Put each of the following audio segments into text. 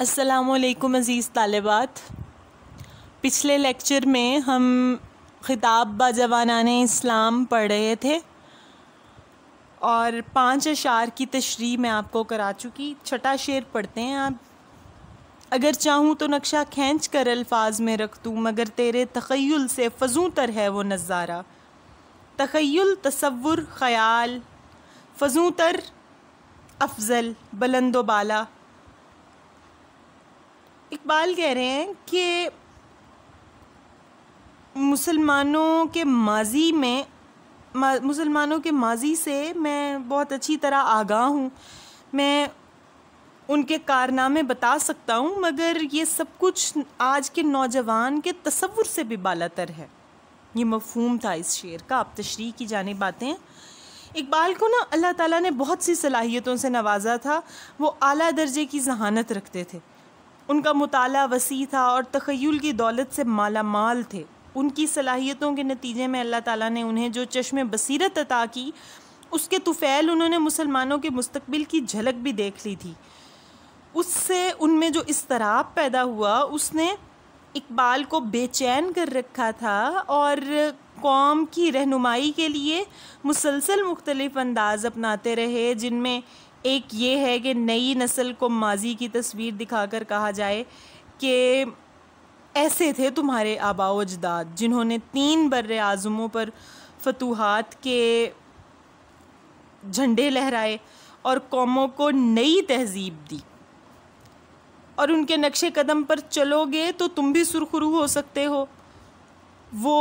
असलकुम अज़ीज़ तालबात पिछले लेक्चर में हम ख़िताब बाजवान इस्लाम पढ़ रहे थे और पांच अशार की तशरी मैं आपको करा चुकी छठा शेर पढ़ते हैं आप अगर चाहूँ तो नक्शा खींच कर अल्फाज में रख दूँ मगर तेरे तखयल से फजू तर है वो नज़ारा तखयल तस्वुर ख़याल फजू तर अफजल बुलंदोबाला इकबाल कह रहे हैं कि मुसलमानों के माजी में मुसलमानों के माजी से मैं बहुत अच्छी तरह आगाह हूँ मैं उनके कारनामे बता सकता हूँ मगर ये सब कुछ आज के नौजवान के तस्वुर से भी तर है ये मफहूम था इस शेर का आप तशरी की जाने बातें इकबाल को ना अल्लाह ताला ने बहुत सी सलाहियतों से नवाजा था वो आला दर्जे की जहानत रखते थे उनका मताल वसी था और तखयल की दौलत से माला माल थे उनकी सलाहियतों के नतीजे में अल्लाह ताला ने उन्हें जो चश्म बसीरत अता की उसके तुफ़ैल उन्होंने मुसलमानों के मुस्तबिल की झलक भी देख ली थी उससे उनमें जो इसतराब पैदा हुआ उसने इकबाल को बेचैन कर रखा था और कौम की रहनुमाई के लिए मुसलसल मुख्तलिफ़ अंदाज़ अपनाते रहे जिनमें एक ये है कि नई नस्ल को माजी की तस्वीर दिखाकर कहा जाए कि ऐसे थे तुम्हारे आबाओ अजदाद जिन्होंने तीन बर आज़मों पर फतूहत के झंडे लहराए और कौमों को नई तहजीब दी और उनके नक्शे कदम पर चलोगे तो तुम भी सुरखरू हो सकते हो वो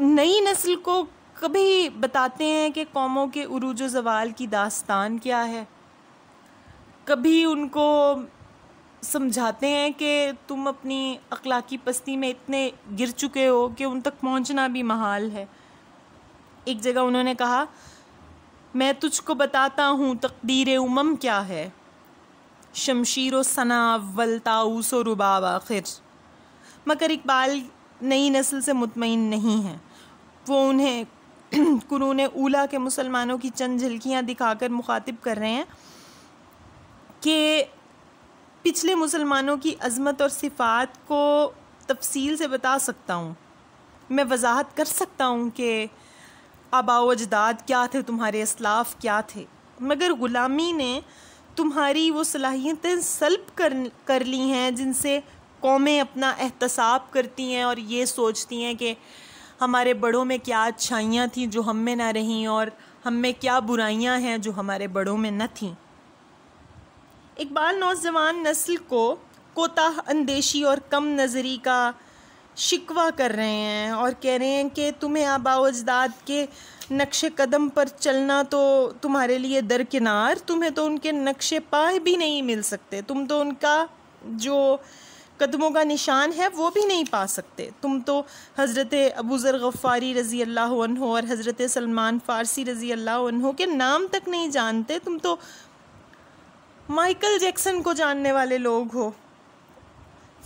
नई नस्ल को कभी बताते हैं कि कौमों के उरूज जवाल की दास्तान क्या है कभी उनको समझाते हैं कि तुम अपनी अखलाकी पस्ती में इतने गिर चुके हो कि उन तक पहुंचना भी महाल है एक जगह उन्होंने कहा मैं तुझको बताता हूँ तकदीर उमम क्या है शमशीर सना अव्वल ताउस और रुबाब आखिर मगर इकबाल नई नस्ल से मुतमिन नहीं हैं वो उन्हें कुरून ऊला के मुसलमानों की चंद झलकियाँ दिखाकर मुखातिब कर रहे हैं कि पिछले मुसलमानों की अज़मत और सिफ़ात को तफसील से बता सकता हूँ मैं वजाहत कर सकता हूँ कि आबाओ अजदाद क्या थे तुम्हारे असलाफ क्या थे मगर ग़ुलामी ने तुम्हारी वो सलाहियतें सल्ब कर कर ली हैं जिनसे कौमें अपना एहतसाब करती हैं और ये सोचती हैं कि हमारे बड़ों में क्या अच्छाइयाँ थीं जो हम में ना रहीं और हम में क्या बुराइयाँ हैं जो हमारे बड़ों में न थीं इकबाल नौजवान नस्ल को कोताह अंदेशी और कम नज़री का शिकवा कर रहे हैं और कह रहे हैं कि तुम्हें आबा अजदाद के नक्श कदम पर चलना तो तुम्हारे लिए दरकिनार तुम्हें तो उनके नक्शे पाए भी नहीं मिल सकते तुम तो उनका जो कदमों का निशान है वो भी नहीं पा सकते तुम तो हज़रत अबूज़र गफ़ारी रज़ी अल्लाह और हज़रत सलमान फ़ारसी रज़ी अल्लाह के नाम तक नहीं जानते तुम तो माइकल जैक्सन को जानने वाले लोग हो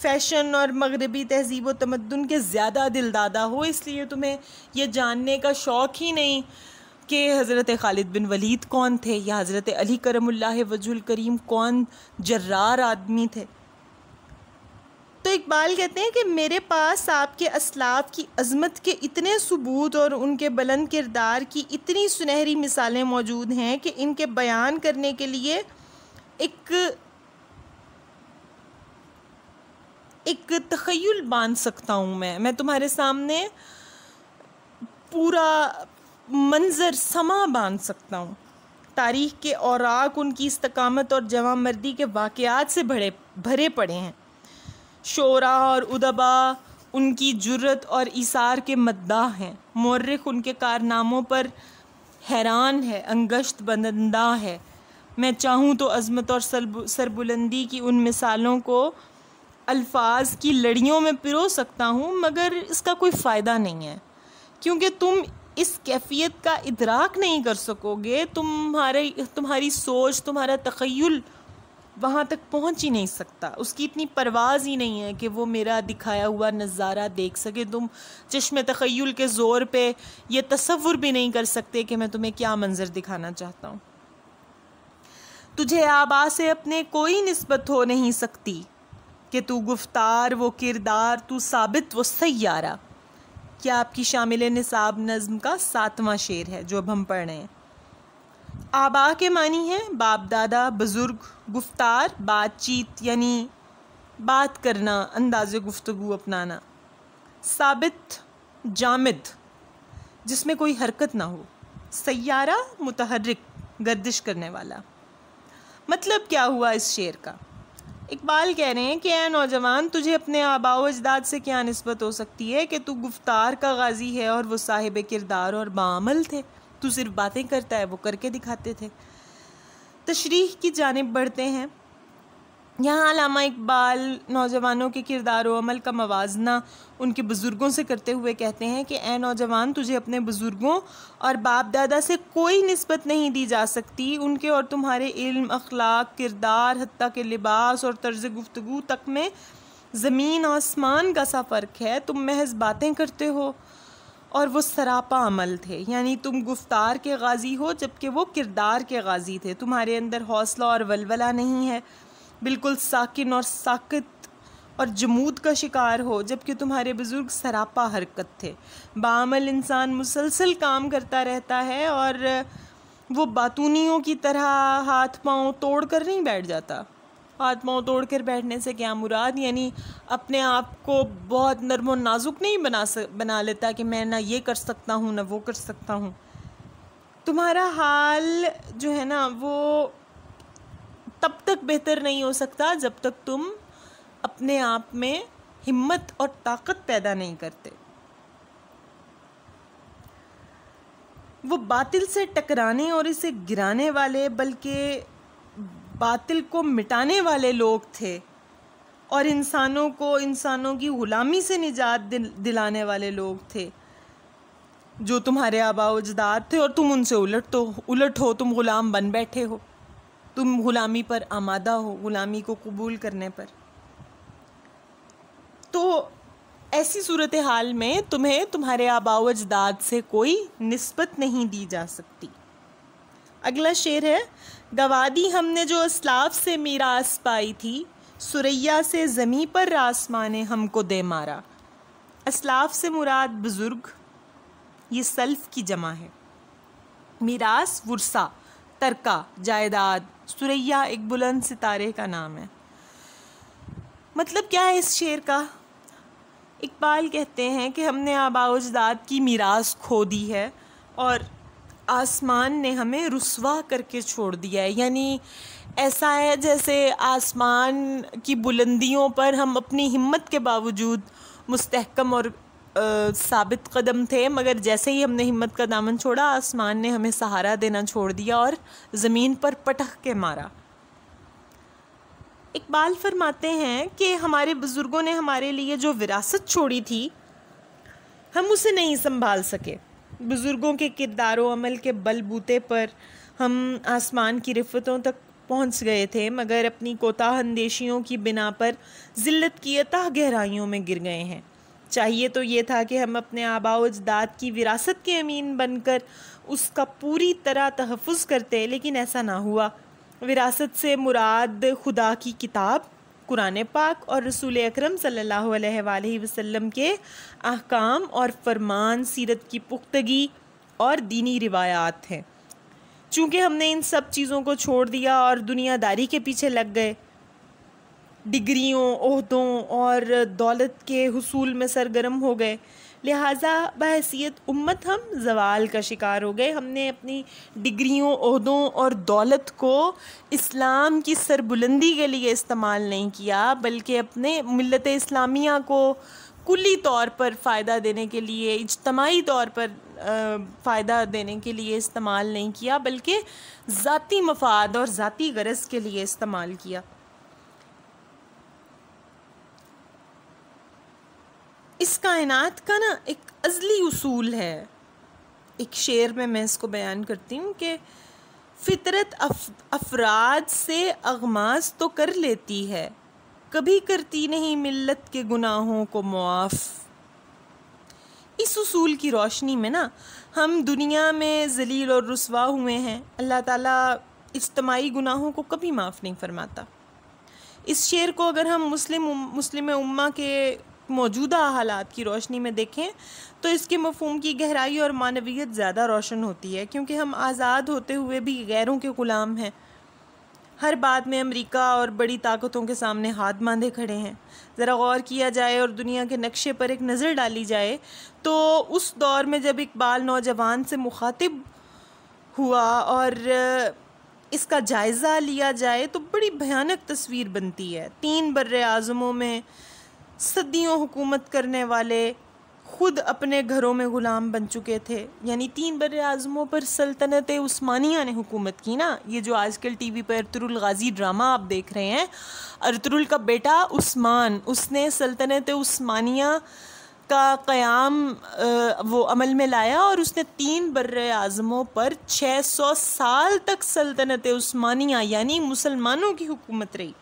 फैशन और मगरबी तहजीब व तमद्दन के ज़्यादा दिलदादा हो इसलिए तुम्हें यह जानने का शौक़ ही नहीं कि हज़रत खालिद बिन वलीद कौन थे या हज़रत अली करमुल्ला वजुल करीम कौन जर्रार आदमी थे तो इकबाल कहते हैं कि मेरे पास आपके असलाफ की अजमत के इतने सबूत और उनके बुलंद किरदार की इतनी सुनहरी मिसालें मौजूद हैं कि इनके बयान करने के लिए एक एक तखयल बांध सकता हूँ मैं मैं तुम्हारे सामने पूरा मंज़र समा बांध सकता हूँ तारीख के औराक उनकी इस्तकामत और मर्दी के वाक़ात से भरे भरे पड़े हैं शोरा और उदबा उनकी जुर्रत और इसार के मद्दा हैं मौरख उनके कारनामों पर हैरान है अंगश्त बंदा है मैं चाहूँ तो अज़मत और सरबुलंदी की उन मिसालों को अल्फाज की लड़ियों में पिरो सकता हूँ मगर इसका कोई फ़ायदा नहीं है क्योंकि तुम इस कैफियत का इदराक नहीं कर सकोगे तुम्हारे तुम्हारी सोच तुम्हारा तखयल वहाँ तक पहुँच ही नहीं सकता उसकी इतनी परवाज ही नहीं है कि वो मेरा दिखाया हुआ नज़ारा देख सके तुम चश्म तखयल के ज़ोर पे ये तस्वुर भी नहीं कर सकते कि मैं तुम्हें क्या मंज़र दिखाना चाहता हूँ तुझे आबा से अपने कोई नस्बत हो नहीं सकती कि तू गुफ्तार वो किरदार तू साबित वो सैारा क्या आपकी शामिल निसाब नज़म का सातवां शेर है जो अब हम पढ़ रहे हैं आबा के मानी हैं बाप दादा बुज़ुर्ग गुफ्तार बातचीत यानी बात करना अंदाज गुफ्तु अपनाना साबित जामिद जिसमें कोई हरकत ना हो सैारा मुतहरक गर्दिश करने वाला मतलब क्या हुआ इस शेर का इकबाल कह रहे हैं कि ए नौजवान तुझे अपने आबाओ अजदाद से क्या नस्बत हो सकती है कि तू गुफ्तार का गाजी है और वो साहिब किरदार और बामल थे तू सिर्फ बातें करता है वो करके दिखाते थे तशरीह की जानब बढ़ते हैं यहाँ अलामा इकबाल नौजवानों के किरदार अमल का मवाजना उनके बुज़ुर्गों से करते हुए कहते हैं कि ए नौजवान तुझे अपने बुज़ुर्गों और बाप दादा से कोई नस्बत नहीं दी जा सकती उनके और तुम्हारे इल्म अखलाक किरदार हती के लिबास और तर्ज गुफ्तु तक में ज़मीन आसमान का सा फ़र्क है तुम महज बातें करते हो और वो सरापा अमल थे यानी तुम गुफ्तार के गाजी हो जबकि वो किरदार के गाजी थे तुम्हारे अंदर हौसला और वलवला नहीं है बिल्कुल साकिन और साकित और जमूद का शिकार हो जबकि तुम्हारे बुज़ुर्ग सरापा हरकत थे बामल इंसान मुसलसल काम करता रहता है और वो बातूनियों की तरह हाथ पाँव तोड़ कर नहीं बैठ जाता हाथ पाँव तोड़ कर बैठने से क्या मुराद यानी अपने आप को बहुत नरम और नाजुक नहीं बना सक बना लेता कि मैं ना ये कर सकता हूँ ना वो कर सकता हूँ तुम्हारा हाल जो है ना वो तब तक बेहतर नहीं हो सकता जब तक तुम अपने आप में हिम्मत और ताकत पैदा नहीं करते वो बातिल से टकराने और इसे गिराने वाले बल्कि बातिल को मिटाने वाले लोग थे और इंसानों को इंसानों की ग़ुलामी से निजात दिलाने वाले लोग थे जो तुम्हारे आबा थे और तुम उनसे उलट तो उलट हो तुम ग़ुलाम बन बैठे हो तुम ग़ुलामी पर आमादा हो ग़ुलामी को कबूल करने पर तो ऐसी सूरत हाल में तुम्हें तुम्हारे आबा अजदाद से कोई नस्बत नहीं दी जा सकती अगला शेर है गवादी हमने जो असलाफ से मीरास पाई थी सुरैया से ज़मी पर रास माने हमको दे मारा असलाफ से मुराद बुज़ुर्ग ये सल्फ़ की जमा है मीरास वर्सा तरका जायदाद सुरैया एक बुलंद सितारे का नाम है मतलब क्या है इस शेर का इकबाल कहते हैं कि हमने आबा उजदाद की मीरास खो दी है और आसमान ने हमें रसवा करके छोड़ दिया है यानी ऐसा है जैसे आसमान की बुलंदियों पर हम अपनी हिम्मत के बावजूद मुस्तकम और साबित कदम थे मगर जैसे ही हमने हिम्मत का दामन छोड़ा आसमान ने हमें सहारा देना छोड़ दिया और ज़मीन पर पटख के मारा इकबाल फरमाते हैं कि हमारे बुज़ुर्गों ने हमारे लिए जो विरासत छोड़ी थी हम उसे नहीं संभाल सके बुज़ुर्गों के किरदारों अमल के बलबूते पर हम आसमान की रिफतों तक पहुंच गए थे मगर अपनी कोताह अंदेशियों की बिना पर ज़िल्त की अतः गहराइयों में गिर गए हैं चाहिए तो ये था कि हम अपने आबाओ अजदाद की विरासत के अमीन बनकर उसका पूरी तरह तहफ़ करते लेकिन ऐसा ना हुआ विरासत से मुराद खुदा की किताब कुरान पाक और रसूल अक्रम सम वसल्लम के अहकाम और फरमान सीरत की पुख्तगी और दीनी रिवायात हैं चूँकि हमने इन सब चीज़ों को छोड़ दिया और दुनियादारी के पीछे लग गए डिग्रियों ओहदों और दौलत के हसूल में सरगर्म हो गए लिहाजा बहसीत उम्मत हम जवाल का शिकार हो गए हमने अपनी डिग्रियों ओहदों और दौलत को इस्लाम की सरबुलंदी के लिए इस्तेमाल नहीं किया बल्कि अपने मिलत इस्लामिया को कुली तौर पर फ़ायदा देने के लिए इजतमाही तौर पर फ़ायदा देने के लिए इस्तेमाल नहीं किया बल्कि ज़ाती मफाद और ज़ाती गरज के लिए इस्तेमाल किया इस कायनात का ना एक अजली उसूल है एक शेर में मैं इसको बयान करती हूँ कि फितरत अफ, अफराद से अगमास तो कर लेती है कभी करती नहीं मिल्लत के गुनाहों को मुआफ़ इस उसूल की रोशनी में ना हम दुनिया में जलील और रसवा हुए हैं अल्लाह ताला इज्तमाही गुनाहों को कभी माफ़ नहीं फरमाता इस शेर को अगर हम मुस्लिम मुस्लिम उम्मा के मौजूदा हालात की रोशनी में देखें तो इसके मफहम की गहराई और मानवीय ज़्यादा रोशन होती है क्योंकि हम आज़ाद होते हुए भी गैरों के ग़ुलाम हैं हर बात में अमेरिका और बड़ी ताकतों के सामने हाथ बांधे खड़े हैं ज़रा गौर किया जाए और दुनिया के नक्शे पर एक नज़र डाली जाए तो उस दौर में जब इकबाल नौजवान से मुखातिब हुआ और इसका जायज़ा लिया जाए तो बड़ी भयानक तस्वीर बनती है तीन बर्र आज़मों में सदियों हुकूमत करने वाले खुद अपने घरों में ग़ुलाम बन चुके थे यानी तीन बर आज़मों पर सल्तनत उस्मानिया ने हुकूमत की ना ये जो आजकल टी वी पर अरतरुल गाजी ड्रामा आप देख रहे हैं अरतरुल का बेटा उस्मान उसने सल्तनत उस्मानिया का क़याम वो अमल में लाया और उसने तीन बर आजमों पर 600 साल तक सल्तनत उस्मानिया यानी मुसलमानों की हुकूमत रही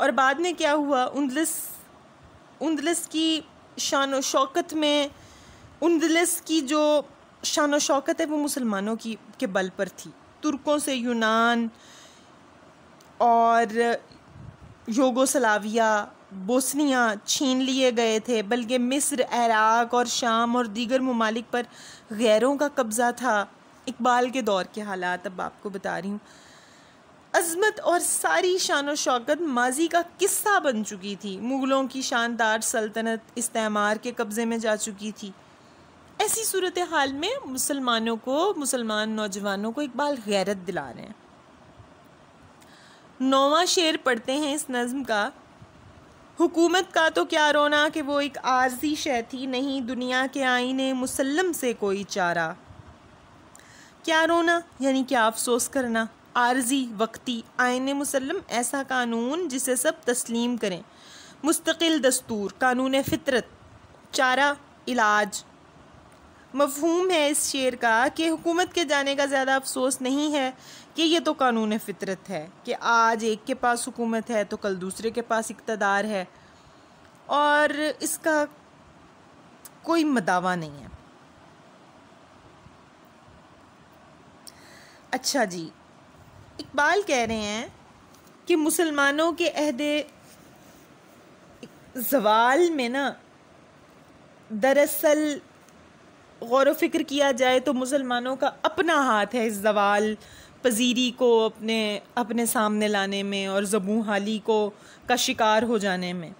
और बाद में क्या हुआ उनतीस उंदलस की शान शौकत में उंदलस की जो शान शौकत है वो मुसलमानों की के बल पर थी तुर्कों से यूनान और योगोसलाविया बोसनिया छीन लिए गए थे बल्कि मिस्र इराक और शाम और दीगर ममालिक पर गैरों का कब्ज़ा था इकबाल के दौर के हालात अब आपको बता रही हूँ अजमत और सारी शान व शौकत माजी का किस्सा बन चुकी थी मुग़लों की शानदार सल्तनत इस्तेमार के कब्ज़े में जा चुकी थी ऐसी सूरत हाल में मुसलमानों को मुसलमान नौजवानों को इकबाल गैरत दिला रहे हैं नौवा शेर पढ़ते हैं इस नज़म का हुकूमत का तो क्या रोना कि वो एक आर्जी शह थी नहीं दुनिया के आईने मुसलम से कोई चारा क्या रोना यानी क्या अफसोस करना आर्जी वक्ती आयन मुसलम ऐसा कानून जिसे सब तस्लीम करें मुस्तकिल दस्तूर कानून फितरत चारा इलाज मफहूम है इस शेर का कि हुकूमत के जाने का ज़्यादा अफसोस नहीं है कि ये तो कानून फितरत है कि आज एक के पास हुकूमत है तो कल दूसरे के पास इकतदार है और इसका कोई मदावा नहीं है अच्छा जी इकबाल कह रहे हैं कि मुसलमानों के अहद जवाल में ना दरअसल गौर फिक्र किया जाए तो मुसलमानों का अपना हाथ है इस जवाल पजीरी को अपने अपने सामने लाने में और जबूहाली हाली को का शिकार हो जाने में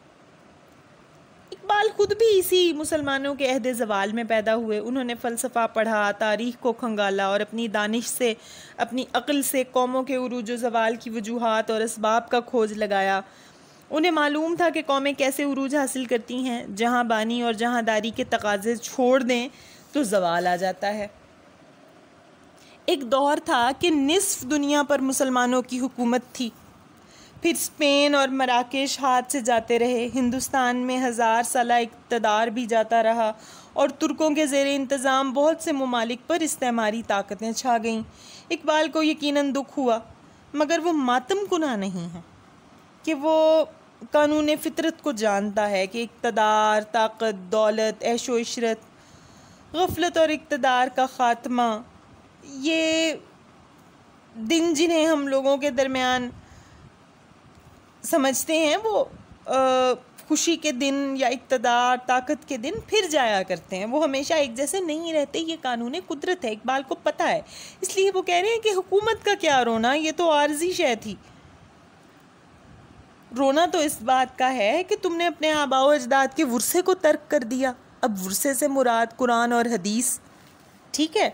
इकबाल खुद भी इसी मुसलमानों के अहद जवाल में पैदा हुए उन्होंने फ़लसफ़ा पढ़ा तारीख को खंगाला और अपनी दानिश से अपनी अक्ल से कौमों के उरूज जवाल की वजूहत और इसबाब का खोज लगाया उन्हें मालूम था कि कौमें कैसे उरूज हासिल करती हैं जहाँ बानी और जहाँ दारी के तकाजे छोड़ दें तो जवाल आ जाता है एक दौर था कि निसफ दुनिया पर मुसलमानों की हुकूमत थी फिर स्पेन और मराकेश हाथ से जाते रहे हिंदुस्तान में हज़ार साल इकतदार भी जाता रहा और तुर्कों के जेर इंतज़ाम बहुत से ममालिक पर इस्तेमारी ताकतें छा गईं इकबाल को यकीनन दुख हुआ मगर वो मातम गुना नहीं है कि वो कानून फितरत को जानता है कि इकतदार ताकत दौलत ऐशो इशरत गफलत और इकतदार का ख़ात्मा ये दिन जिन्हें हम लोगों के दरमियान समझते हैं वो खुशी के दिन या इकतदार ताकत के दिन फिर जाया करते हैं वो हमेशा एक जैसे नहीं रहते ये कानून कुदरत है इकबाल को पता है इसलिए वो कह रहे हैं कि हुकूमत का क्या रोना ये तो आर्जी शय थी रोना तो इस बात का है कि तुमने अपने आबाओ अजदाद के वर्से को तर्क कर दिया अब वर्से से मुराद कुरान और हदीस ठीक है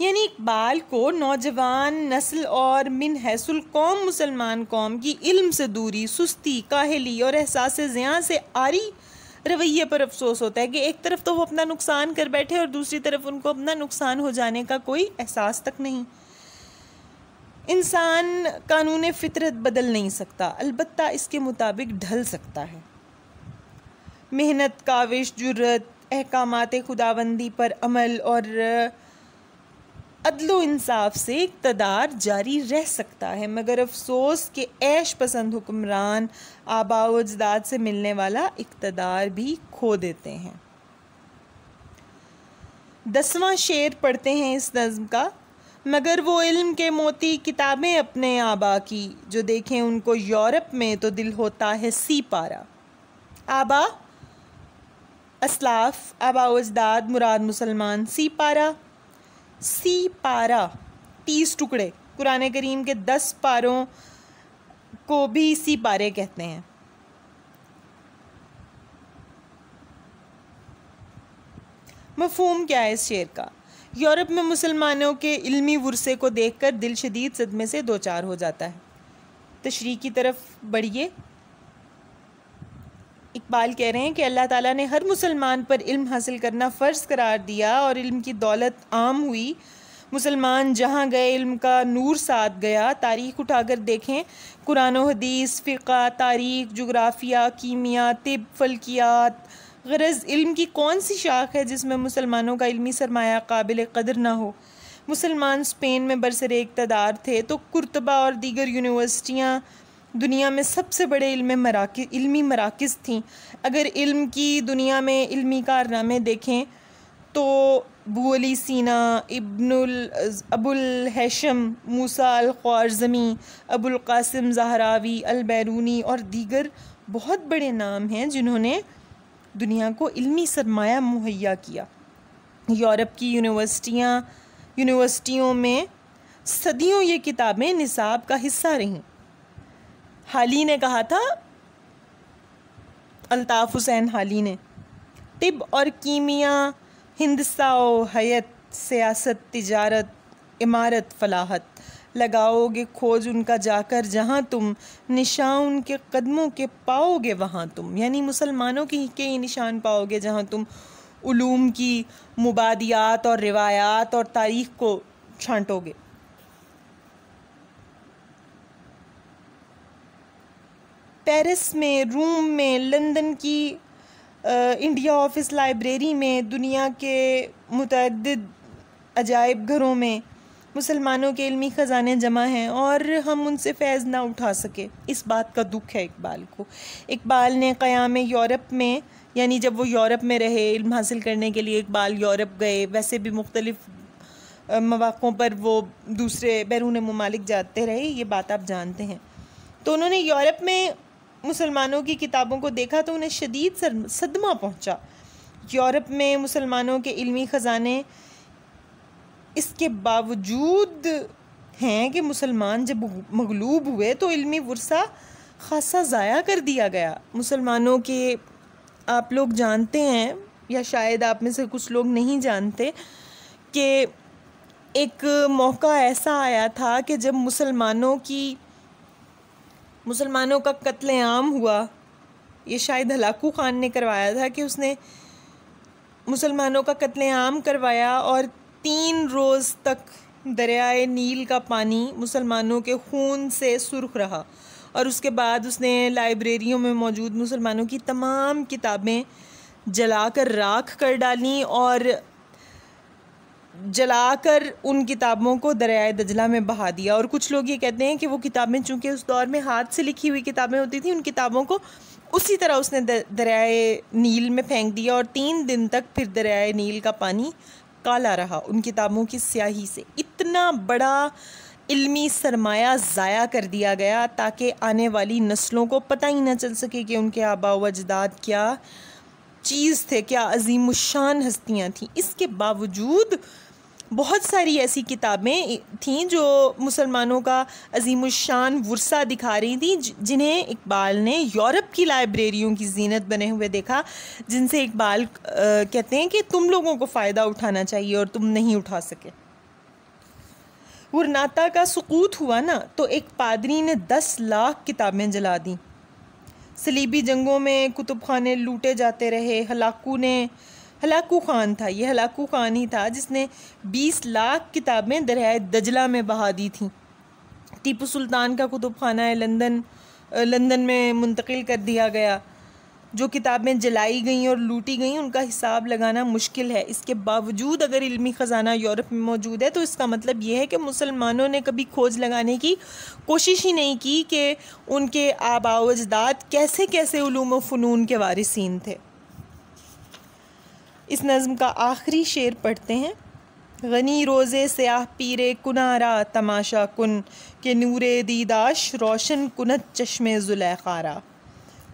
यानी इकबाल को नौजवान नस्ल और हैसुल कौम मुसलमान कौम की इल्म से दूरी सुस्ती काहली और एहसास ज़ियाँ से आरी रवैये पर अफसोस होता है कि एक तरफ तो वो अपना नुकसान कर बैठे और दूसरी तरफ उनको अपना नुकसान हो जाने का कोई एहसास तक नहीं इंसान कानून फितरत बदल नहीं सकता अलबत् इसके मुताबिक ढल सकता है मेहनत काविश जुर्रत अहकाम खुदाबंदी पर अमल और अदलो इंसाफ से इकतदार जारी रह सकता है मगर अफसोस के ऐश पसंद हुक्मरान आबा से मिलने वाला इकतदार भी खो देते हैं दसवां शेर पढ़ते हैं इस नज़म का मगर वो इल्म के मोती किताबें अपने आबा की जो देखें उनको यूरोप में तो दिल होता है सी पारा आबा असलाफ आबा मुराद मुसलमान सी पारा सी पारा तीस टुकड़े कुरान करीम के दस पारों को भी सी पारे कहते हैं मफहम क्या है इस शेर का यूरोप में मुसलमानों के इल्मी वर्से को देखकर दिल शदीद सदमे से दो चार हो जाता है तशरी की तरफ बढ़िए इकबाल कह रहे हैं कि अल्लाह ताला ने हर मुसलमान पर इल्म हासिल करना फ़र्ज़ करार दिया और इल्म की दौलत आम हुई मुसलमान जहाँ गए इल्म का नूर साथ गया तारीख उठाकर देखें कुरान हदीस फ़िका तारीख जग्राफिया कीमिया तिब फल्कियात गरज़ इल्म की कौन सी शाख है जिसमें मुसलमानों का इल्मी सरमाया काबिल कदर ना हो मुसलमान स्पेन में बरसर इकतदार थे तो कुरतबा और दीगर यूनिवर्सिटियाँ दुनिया में सबसे बड़े इल्म मराकज़ इल्मी मराकज़ थीं अगर इल्म की दुनिया में इल्मी कारनामे देखें तो Bu Ali Sina Ibnul Abul Haitham Musa al Khwarizmi Abul Qasim Zahrawi al Biruni और दीगर बहुत बड़े नाम हैं जिन्होंने दुनिया को इल्मी सरमाया मुहैया किया यूरोप की यूनिवर्सिटियाँ यूनिवर्सिटियों में सदियों ये किताबें निसाब का हिस्सा रहीं हाली ने कहा था अल्ताफ़ हुसैन हाली ने तिब और कीमिया हिंदसाओ हयत सियासत तिजारत इमारत फलाहत लगाओगे खोज उनका जाकर जहाँ तुम निशान उनके कदमों के पाओगे वहाँ तुम यानी मुसलमानों की के ही निशान पाओगे जहाँ तुम ूम की मुबादियात और रिवायात और तारीख़ को छांटोगे पेरिस में रोम में लंदन की इंडिया ऑफिस लाइब्रेरी में दुनिया के मुतद अजायब घरों में मुसलमानों के इल्मी ख़जाने जमा हैं और हम उनसे फैज़ ना उठा सके इस बात का दुख है इकबाल को इकबाल ने क़याम यूरोप में यानी जब वो यूरोप में रहे इल्म हासिल करने के लिए इकबाल यूरोप गए वैसे भी मुख्तलिफ़ मौक़ों पर वो दूसरे बैरून ममालिक जाते रहे ये बात आप जानते हैं तो उन्होंने यूरोप में मुसलमानों की किताबों को देखा तो उन्हें शदीद सदमा पहुँचा यूरोप में मुसलमानों के इलमी ख़जाने इसके बावजूद हैं कि मुसलमान जब मगलूब हुए तो इलमी वर्सा खासा ज़ाया कर दिया गया मुसलमानों के आप लोग जानते हैं या शायद आप में से कुछ लोग नहीं जानते कि एक मौका ऐसा आया था कि जब मुसलमानों की मुसलमानों का कत्लेआम हुआ ये शायद हलाकू ख़ान ने करवाया था कि उसने मुसलमानों का कत्लेआम करवाया और तीन रोज़ तक दरियाए नील का पानी मुसलमानों के खून से सुरख रहा और उसके बाद उसने लाइब्रेरियों में मौजूद मुसलमानों की तमाम किताबें जलाकर राख कर डाली और जलाकर उन किताबों को दरियाए दजला में बहा दिया और कुछ लोग ये कहते हैं कि वो किताबें चूँकि उस दौर में हाथ से लिखी हुई किताबें होती थी उन किताबों को उसी तरह उसने दरियाए नील में फेंक दिया और तीन दिन तक फिर दरियाए नील का पानी काला रहा उन किताबों की स्याही से इतना बड़ा इल्मी सरमाया ज़ाया कर दिया गया ताकि आने वाली नस्लों को पता ही ना चल सके कि उनके आबा वजदाद क्या चीज़ थे क्या अजीम शान हस्तियाँ थीं इसके बावजूद बहुत सारी ऐसी किताबें थीं जो मुसलमानों का अजीम शान वर्सा दिखा रही थी जिन्हें इकबाल ने यूरोप की लाइब्रेरियों की जीनत बने हुए देखा जिनसे इकबाल कहते हैं कि तुम लोगों को फ़ायदा उठाना चाहिए और तुम नहीं उठा सके वरनाता का सकूत हुआ ना तो एक पादरी ने दस लाख किताबें जला दी सलीबी जंगों में कुतुब खाने लूटे जाते रहे हलाकू ने हलाकू ख़ान था ये हलाकू ख़ान ही था जिसने बीस लाख किताबें दरियाए दजला में बहा दी थीं टीपू सुल्तान का कुतुब खाना है लंदन लंदन में मुंतकिल कर दिया गया जो किताबें जलाई गई और लूटी गई उनका हिसाब लगाना मुश्किल है इसके बावजूद अगर इल्मी ख़जाना यूरोप में मौजूद है तो इसका मतलब ये है कि मुसलमानों ने कभी खोज लगाने की कोशिश ही नहीं की कि उनके आबाजदाद कैसे कैसे ूम फ़नून के वारिसन थे इस नज़म का आखिरी शेर पढ़ते हैं गनी रोज़े स्याह पीरे कुनारा तमाशा कन के नूर दीदाश रोशन कुनत चश्मे जुलैखारा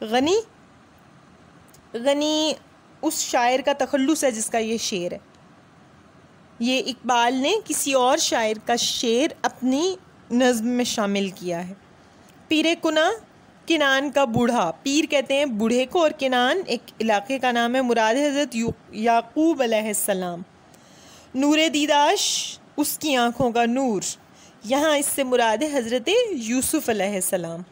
गनी गनी उस शायर का तखल्लुस है जिसका ये शेर है ये इकबाल ने किसी और शायर का शेर अपनी नज़म में शामिल किया है पीरे कुना किनान का बूढ़ा पीर कहते हैं बूढ़े को और किनान एक इलाके का नाम है मुराद हज़रत याकूब अलैहिस्सलाम नूर दीदाश उसकी आँखों का नूर यहाँ इससे मुराद हज़रत यूसुफ़ अलैहिस्सलाम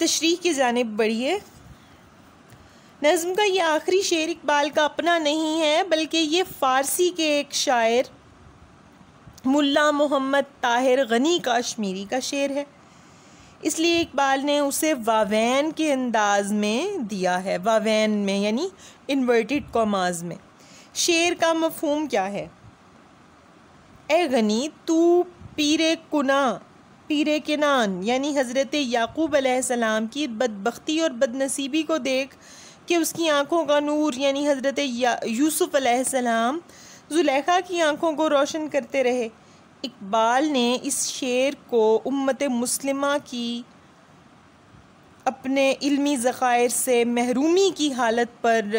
तशरी की जानब बढ़िए नज़म का ये आखिरी शेर इकबाल का अपना नहीं है बल्कि ये फ़ारसी के एक शायर मुल्ला मोहम्मद ताहिर गनी काश्मीरी का शेर है इसलिए इकबाल ने उसे वावैन के अंदाज में दिया है वावैन में यानी इन्वर्टेड कॉमाज में शेर का मफहम क्या है ए गनी तू पीरे कुना पीर किनान यानी हज़रत याकूब आसमाम की बदबख्ती और बदनसीबी को देख कि उसकी आँखों का नूर यानी हज़रत या, यूसुफ़ जुलेखा की आंखों को रोशन करते रहे इकबाल ने इस शेर को उम्मत मुस्लिमा की अपने इल्मी ज़ख़ायर से महरूमी की हालत पर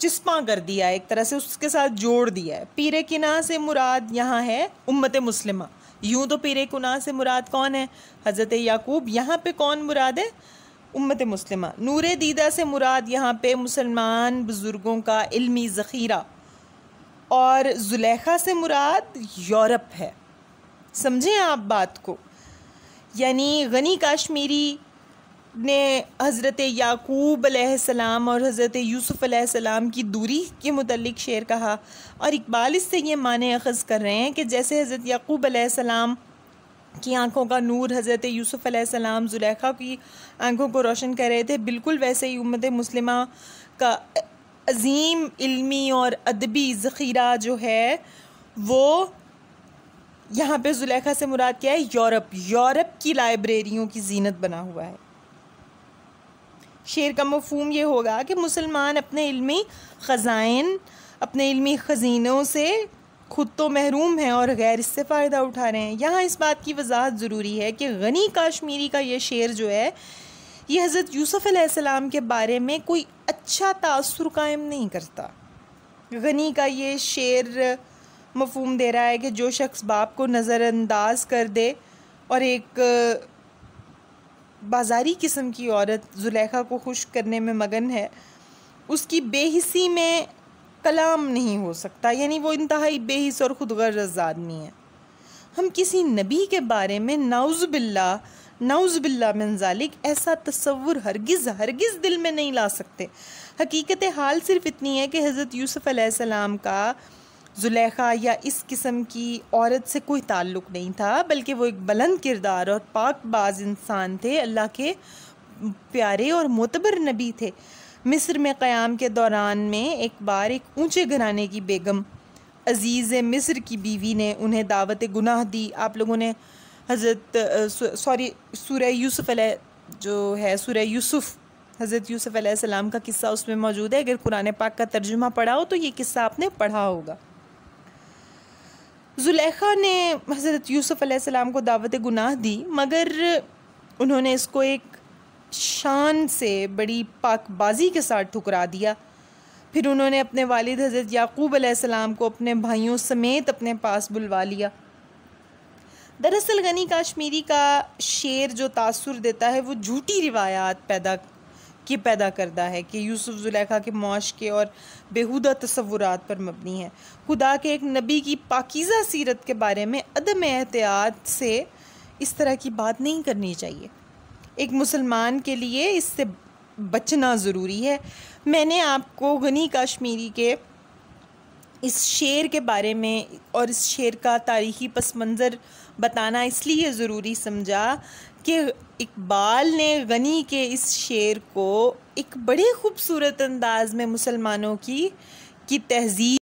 चस्पा कर दिया है एक तरह से उसके साथ जोड़ दिया है पीर किना से मुराद यहाँ है उम्मत मुस्लिमा यूँ तो पीर कना से मुराद कौन है हज़रत याकूब यहाँ पे कौन मुराद है उम्मत मुस्लिम नूर दीदा से मुराद यहाँ पे मुसलमान बुज़ुर्गों का इल्मी ज़ख़ीरा और जुलेखा से मुराद यूरोप है समझें आप बात को यानी गनी काश्मीरी ने हज़रत याकूब सलाम और हज़रत यूसुफ़ सलाम की दूरी के मतलब शेर कहा और इकबाल इससे ये माने अखज़ कर रहे हैं कि जैसे हज़रत याकूब सलाम की आंखों का नूर हज़रत यूसुफ़ सलाम जुलेखा की आंखों को रोशन कर रहे थे बिल्कुल वैसे ही उम्मत मुस्लिमा का अजीम इल्मी और अदबी ज़ख़ीरा जो है वो यहाँ पे जुलेखा से मुराद क्या है यूरोप यूरोप की लाइब्रेरियों की जीनत बना हुआ है शेर का मफहम ये होगा कि मुसलमान अपने इल्मी ख़जाइन अपने इल्मी ख़जीनों से खुद तो महरूम हैं और गैर इससे फ़ायदा उठा रहे हैं यहाँ इस बात की वजाहत ज़रूरी है कि गनी काश्मीरी का ये शेर जो है ये हज़रत यूसुफ़ अलैहिस्सलाम के बारे में कोई अच्छा तासर कायम नहीं करता गनी का ये शेर मफहम दे रहा है कि जो शख्स बाप को नज़रअंदाज कर दे और एक बाजारी किस्म की औरत जुलेखा को खुश करने में मगन है उसकी बेहिसी में कलाम नहीं हो सकता यानी वो इंतहाई बेहिस और खुद गर्ज आदमी है हम किसी नबी के बारे में नाउज़ बिल्ला नाउज़ बिल्ला मंजालिक ऐसा तस्वुर हरगिज़ हरगिज़ दिल में नहीं ला सकते हकीकत हाल सिर्फ इतनी है कि हज़रत यूसुफ़ सलाम का जुलेखा या इस किस्म की औरत से कोई ताल्लुक़ नहीं था बल्कि वो एक बुलंद किरदार और पाक बाज़ इंसान थे अल्लाह के प्यारे और मोतबर नबी थे मिस्र में क़याम के दौरान में एक बार एक ऊंचे घराने की बेगम अज़ीज़ मिस्र की बीवी ने उन्हें दावत गुनाह दी आप लोगों ने हज़रत सॉरी सूर्य यूसुफ जो है सूर्य यूसुफ हज़रत यूसुफ़ सलाम का किस्सा उसमें मौजूद है अगर कुरान पाक का तर्जुमा पढ़ा हो तो ये किस्सा आपने पढ़ा होगा जुलेखा ने हज़रत यूसुफ़ सलाम को दावत गुनाह दी मगर उन्होंने इसको एक शान से बड़ी पाकबाजी के साथ ठुकरा दिया फिर उन्होंने अपने वालिद हज़रत याकूब अलैहिस्सलाम को अपने भाइयों समेत अपने पास बुलवा लिया दरअसल गनी काश्मीरी का शेर जो तासुर देता है वो झूठी रिवायात पैदा की पैदा करता है कि यूसुफ जुलेखा के मुआश के और बेहुदा तस्वुरात पर मबनी है खुदा के एक नबी की पाकिज़ा सीरत के बारे में अदम एहतियात से इस तरह की बात नहीं करनी चाहिए एक मुसलमान के लिए इससे बचना ज़रूरी है मैंने आपको गनी कश्मीरी के इस शेर के बारे में और इस शेर का तारीख़ी पस मंज़र बताना इसलिए ज़रूरी समझा कि इकबाल ने गनी के इस शेर को एक बड़े खूबसूरत अंदाज में मुसलमानों की की तहजीब